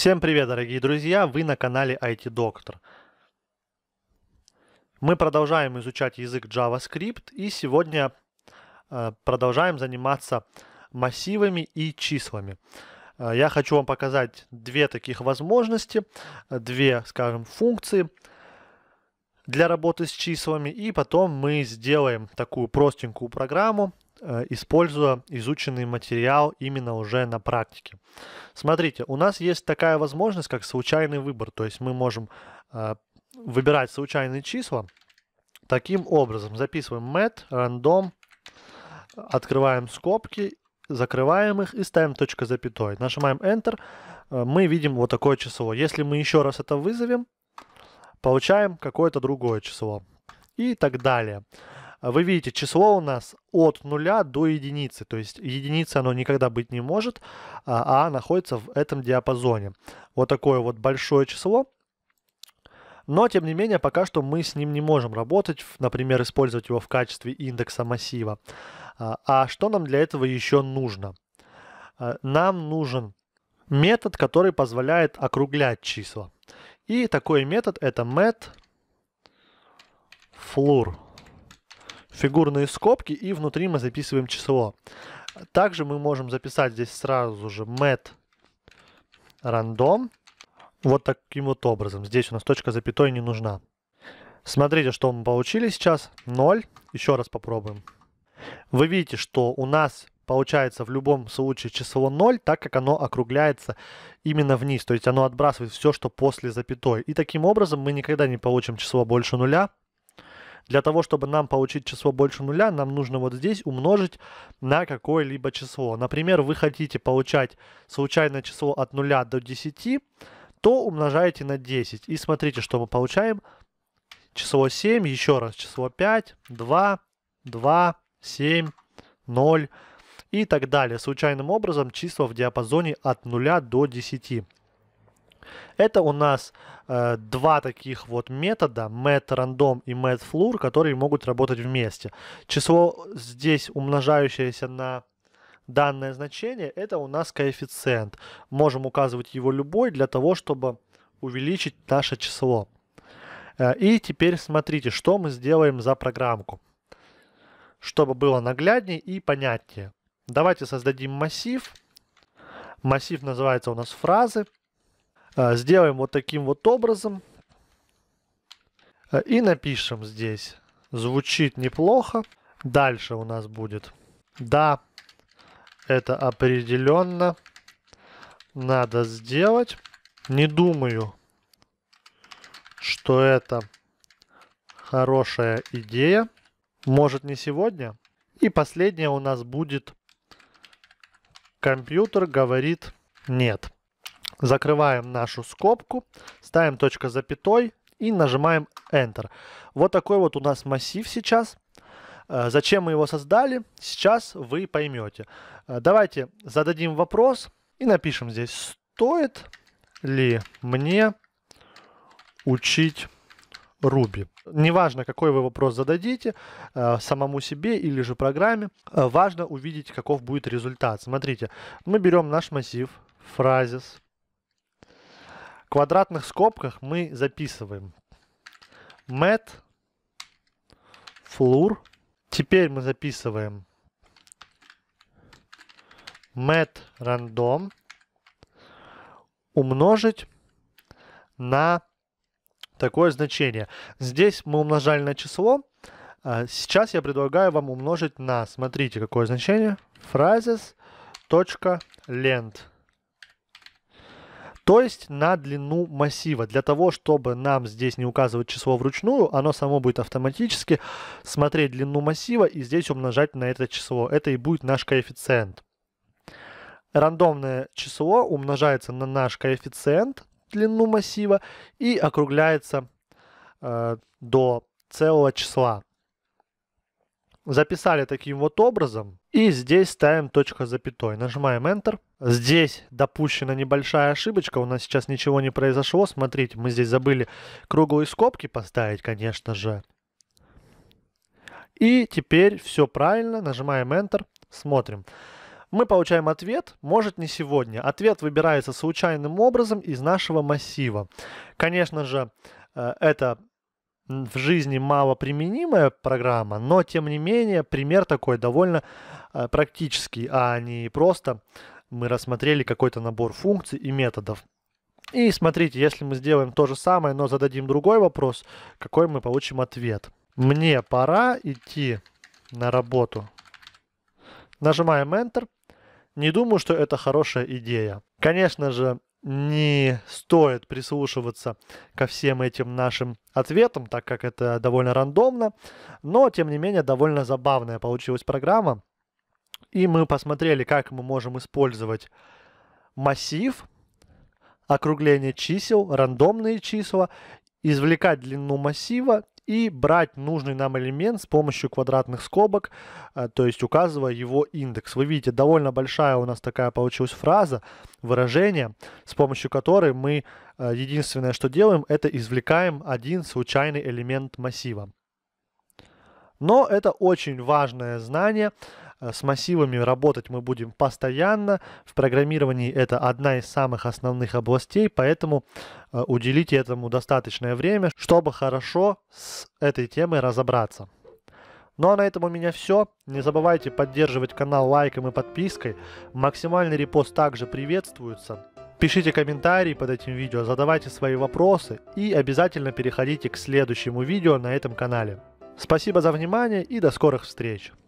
Всем привет, дорогие друзья! Вы на канале IT Доктор. Мы продолжаем изучать язык JavaScript и сегодня э, продолжаем заниматься массивами и числами. Э, я хочу вам показать две таких возможности, две, скажем, функции для работы с числами, и потом мы сделаем такую простенькую программу Э, используя изученный материал именно уже на практике. Смотрите, у нас есть такая возможность, как случайный выбор, то есть мы можем э, выбирать случайные числа таким образом. Записываем mat, random, открываем скобки, закрываем их и ставим точка запятой. Нажимаем Enter, э, мы видим вот такое число. Если мы еще раз это вызовем, получаем какое-то другое число и так далее. Вы видите, число у нас от нуля до единицы, то есть единица оно никогда быть не может, а, а, находится в этом диапазоне. Вот такое вот большое число, но, тем не менее, пока что мы с ним не можем работать, например, использовать его в качестве индекса массива. А, а что нам для этого еще нужно? А, нам нужен метод, который позволяет округлять числа. И такой метод это met floor фигурные скобки, и внутри мы записываем число. Также мы можем записать здесь сразу же met random вот таким вот образом. Здесь у нас точка запятой не нужна. Смотрите, что мы получили сейчас. 0. Еще раз попробуем. Вы видите, что у нас получается в любом случае число 0, так как оно округляется именно вниз. То есть оно отбрасывает все, что после запятой. И таким образом мы никогда не получим число больше нуля. Для того, чтобы нам получить число больше нуля, нам нужно вот здесь умножить на какое-либо число. Например, вы хотите получать случайное число от 0 до 10, то умножаете на 10. И смотрите, что мы получаем. Число 7, еще раз число 5, 2, 2, 7, 0 и так далее. Случайным образом числа в диапазоне от 0 до 10. Это у нас э, два таких вот метода, mat и mat которые могут работать вместе. Число здесь умножающееся на данное значение, это у нас коэффициент. Можем указывать его любой для того, чтобы увеличить наше число. Э, и теперь смотрите, что мы сделаем за программку, чтобы было нагляднее и понятнее. Давайте создадим массив. Массив называется у нас фразы. А, сделаем вот таким вот образом. А, и напишем здесь. Звучит неплохо. Дальше у нас будет. Да, это определенно надо сделать. Не думаю, что это хорошая идея. Может не сегодня. И последнее у нас будет. Компьютер говорит нет. Закрываем нашу скобку, ставим точка запятой и нажимаем Enter. Вот такой вот у нас массив сейчас. Э, зачем мы его создали, сейчас вы поймете. Э, давайте зададим вопрос и напишем здесь, стоит ли мне учить Ruby. Неважно, какой вы вопрос зададите, э, самому себе или же программе, важно увидеть, каков будет результат. Смотрите, мы берем наш массив, фразис, в квадратных скобках мы записываем mat floor. Теперь мы записываем mat random умножить на такое значение. Здесь мы умножали на число. А сейчас я предлагаю вам умножить на, смотрите, какое значение, phrases.length то есть на длину массива. Для того, чтобы нам здесь не указывать число вручную, оно само будет автоматически смотреть длину массива и здесь умножать на это число. Это и будет наш коэффициент. Рандомное число умножается на наш коэффициент, длину массива, и округляется э, до целого числа. Записали таким вот образом. И здесь ставим точка запятой. Нажимаем Enter. Здесь допущена небольшая ошибочка, у нас сейчас ничего не произошло. Смотрите, мы здесь забыли круглые скобки поставить, конечно же. И теперь все правильно, нажимаем Enter, смотрим. Мы получаем ответ, может не сегодня. Ответ выбирается случайным образом из нашего массива. Конечно же, э, это в жизни мало применимая программа, но тем не менее пример такой довольно э, практический, а не просто мы рассмотрели какой-то набор функций и методов. И смотрите, если мы сделаем то же самое, но зададим другой вопрос, какой мы получим ответ. Мне пора идти на работу. Нажимаем Enter. Не думаю, что это хорошая идея. Конечно же, не стоит прислушиваться ко всем этим нашим ответам, так как это довольно рандомно, но тем не менее довольно забавная получилась программа. И мы посмотрели, как мы можем использовать массив, округление чисел, рандомные числа, извлекать длину массива и брать нужный нам элемент с помощью квадратных скобок, э, то есть указывая его индекс. Вы видите, довольно большая у нас такая получилась фраза, выражение, с помощью которой мы э, единственное, что делаем, это извлекаем один случайный элемент массива. Но это очень важное знание, Э, с массивами работать мы будем постоянно. В программировании это одна из самых основных областей, поэтому э, уделите этому достаточное время, чтобы хорошо с этой темой разобраться. Ну а на этом у меня все. Не забывайте поддерживать канал лайком и подпиской. Максимальный репост также приветствуется. Пишите комментарии под этим видео, задавайте свои вопросы и обязательно переходите к следующему видео на этом канале. Спасибо за внимание и до скорых встреч!